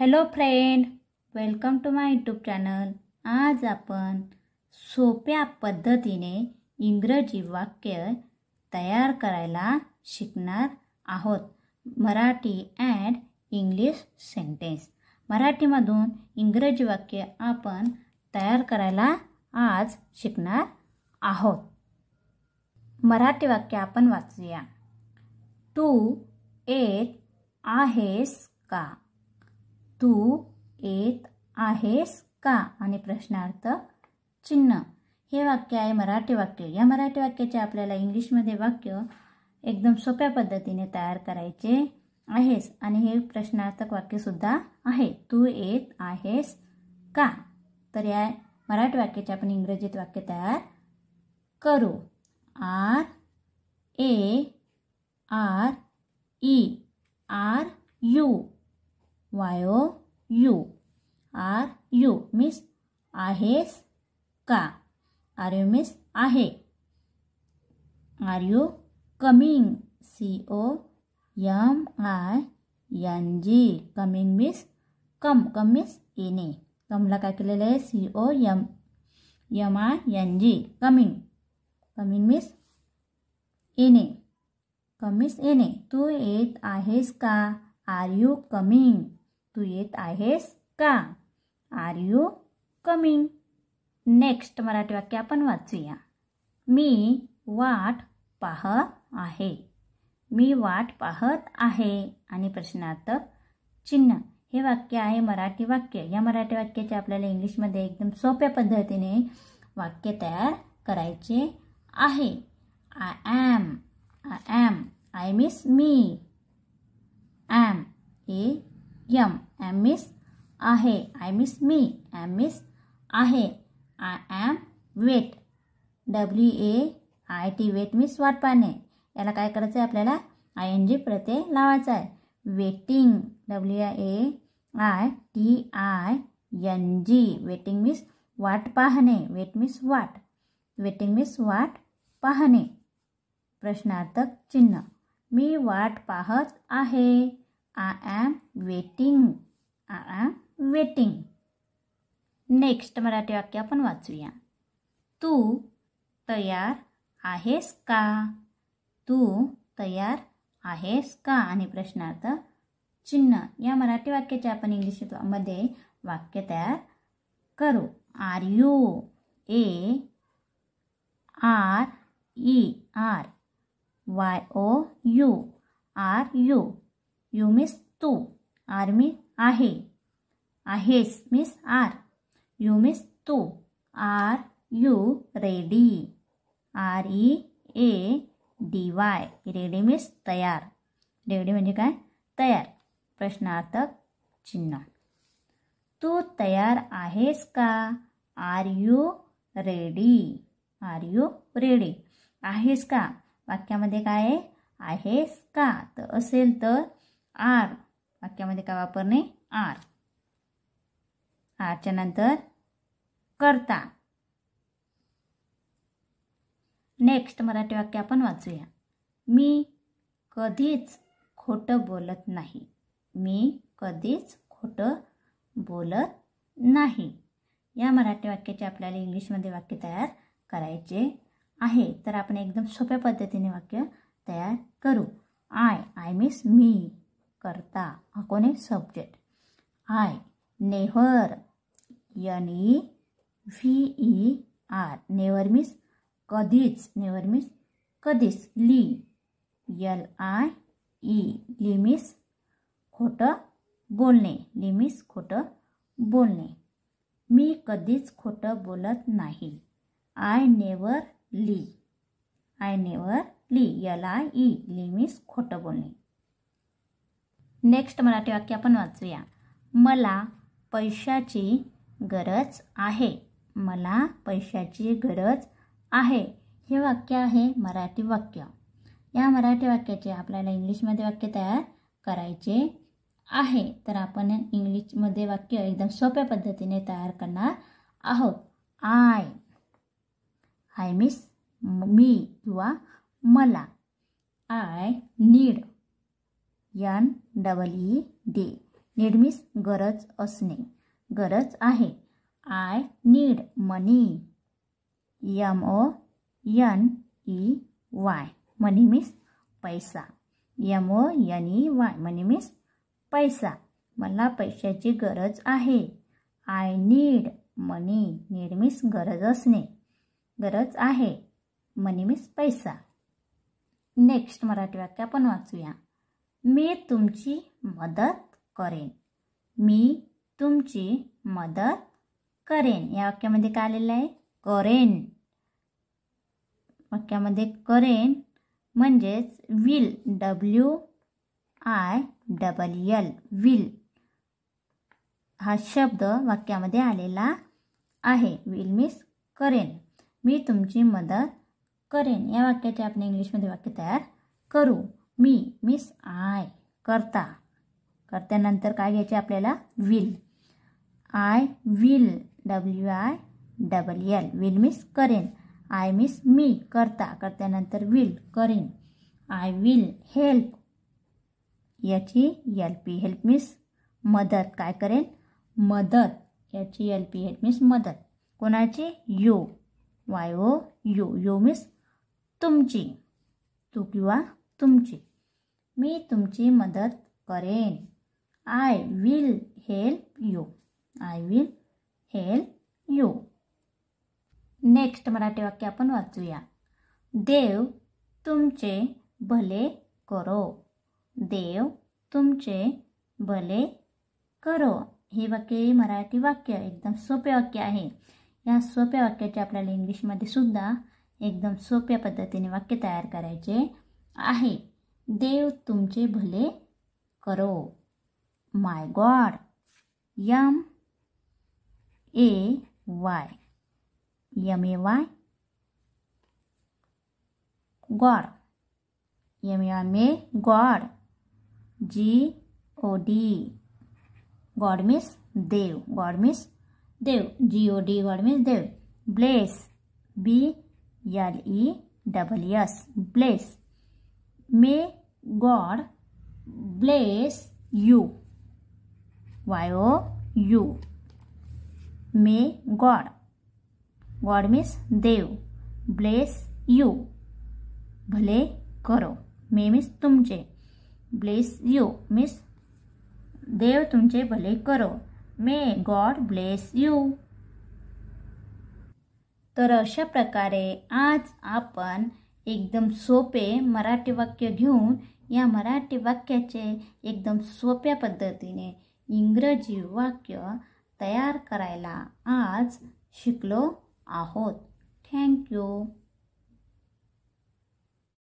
Hello friend welcome to my YouTube channel आज आपण सोप्या पद्धतीने इंग्रजी वाक्य तयार करायला शिकणार आहोत मराठी अँड इंग्लिश सेंटेन्स मराठीमधून इंग्रजी वाक्य आपण तयार करायला आज शिकणार आहोत मराठी वाक्य आपण वाचूया तू एक आहेस का तू येत आहेस का आणि प्रश्नार्थ चिन्ह हे वाक्य आहे मराठी वाक्य या मराठी वाक्याचे आपल्याला इंग्लिशमध्ये वाक्य एकदम सोप्या पद्धतीने तयार करायचे आहेस आणि हे प्रश्नार्थक वाक्यसुद्धा आहे तू येत आहेस का तर या मराठी वाक्याचे आपण इंग्रजीत वाक्य तयार करू are A R E are you Y O U are you means आहेस का आर यू मीन्स आहे are you coming C O M I N G coming means come come means येणे कमला काय केलेलं आहे C O M M I N G coming coming means येणे कमीस येणे तू येत आहेस का आर यू कमिंग तू येत आहेस का are you coming next Marathi वाक्य आपण वाचूया मी वाट पाहत आहे मी वाट पाहत आहे आणि प्रश्नार्थक चिन्ह हे वाक्य आहे मराठी वाक्य या मराठी वाक्याचे आपल्याला इंग्लिशमध्ये एकदम सोप्या पद्धतीने वाक्य तयार करायचे आहे I am I am I means मी ॲम हे यम एम मिस आहे आय मिस मी एम मिस आहे I am wait W A I T wait means वाट पाहणे याला काय करायचं आहे आपल्याला आय एन जी प्रत्यय लावायचा आहे waiting W A I T I N G waiting means वाट पाहणे वेट मिस वाट वेटिंग मिस वाट पाहणे प्रश्नार्थक चिन्ह मी वाट पाहत आहे I am waiting I am waiting. Next Marathi वाक्य आपण वाचूया तू तयार आहेस का तू तयार आहेस का आणि प्रश्नार्थ चिन्ह या मराठी वाक्याचे आपण इंग्लिशमध्ये वाक्य तयार करू are you A R E are Y O U are you you means तू आर मी आहे आहेस मीन्स आर यू मीन्स तू are you ready R E A D Y ready means तयार रेडी म्हणजे काय तयार प्रश्नार्थक चिन्ह तू तयार आहेस का are you ready are you ready आहेस का वाक्यामध्ये काय आहेस का तर असेल तर आर वाक्यामध्ये काय वापरणे आर आरच्या नंतर करता नेक्स्ट मराठी वाक्य आपण वाचूया मी कधीच खोटं बोलत नाही मी कधीच खोटं बोलत नाही या मराठी वाक्याचे आपल्याला इंग्लिशमध्ये वाक्य तयार करायचे आहे तर आपण एकदम सोप्या पद्धतीने वाक्य तयार करू आय आय मीन्स मी करता कोण subject I never N E V E R never means कधीच नेवर मीन्स कधीच lie L I E lie means खोटं बोलणे लिमिस खोटं बोलणे मी कधीच खोटं बोलत नाही I never lie I never lie L I E lie means खोटं बोलणे नेक्स्ट मराठी वाक्य आपण वाचूया मला पैशाची गरज आहे मला पैशाची गरज आहे हे वाक्य आहे मराठी वाक्य या मराठी वाक्याचे आपल्याला इंग्लिशमध्ये वाक्य तयार करायचे आहे तर आपण इंग्लिशमध्ये वाक्य एकदम सोप्या पद्धतीने तयार करणार आहोत आय आय मिस मी किंवा मला I need N double E D need गरज असणे गरज आहे I need money M O N E Y money means पैसा M O N E Y money means पैसा मला पैशाची गरज आहे आय नीड मनी नीड गरज असणे गरज आहे मनी मीन्स पैसा नेक्स्ट मराठी वाक्य आपण वाचूया मी तुमची मदत करेन मी तुमची मदत करेन या वाक्यामध्ये काय आलेलं आहे करेन वाक्यामध्ये करेन म्हणजेच will W I double L will हा शब्द वाक्यामध्ये आलेला आहे विल मीस करेन मी तुमची मदत करेन या वाक्याचे आपण इंग्लिशमध्ये वाक्य तयार करू मी मिस आय करता करत्यानंतर काय घ्यायचे आपल्याला will I will W I double L will means करेन आय मिस मी करता करत्यानंतर विल करेन आय विल हेल्प याची एल पी हेल्प मिस मदत काय करेन मदत याची एल पी हेल्प मिस मदत कोणाची यो वाय ओ यो यो मिस तुमची तू किंवा तुमची मी तुमची मदत करेन I will help you I will help you next Marathi वाक्य आपण वाचूया देव तुमचे भले करो देव तुमचे भले करो हे वाक्य मराठी वाक्य एकदम सोपे वाक्य आहे या सोप्या वाक्याचे आपल्याला इंग्लिशमध्ये सुद्धा एकदम सोप्या पद्धतीने वाक्य तयार करायचे आहे देव तुमचे भले करो my god M A Y M A Y god M M A god G O D god means देव गॉड मीन्स देव G O D god means देव bless B L E double S bless may god bless you Y O U may god god means देव bless you भले करो may means तुमचे bless you means देव तुमचे भले करो मे गॉड ब्लेस यू तर अशा प्रकारे आज आपण एकदम सोपे मराठी वाक्य घेऊन या मराठी वाक्याचे एकदम सोप्या पद्धतीने इंग्रजी वाक्य तयार करायला आज शिकलो आहोत थँक्यू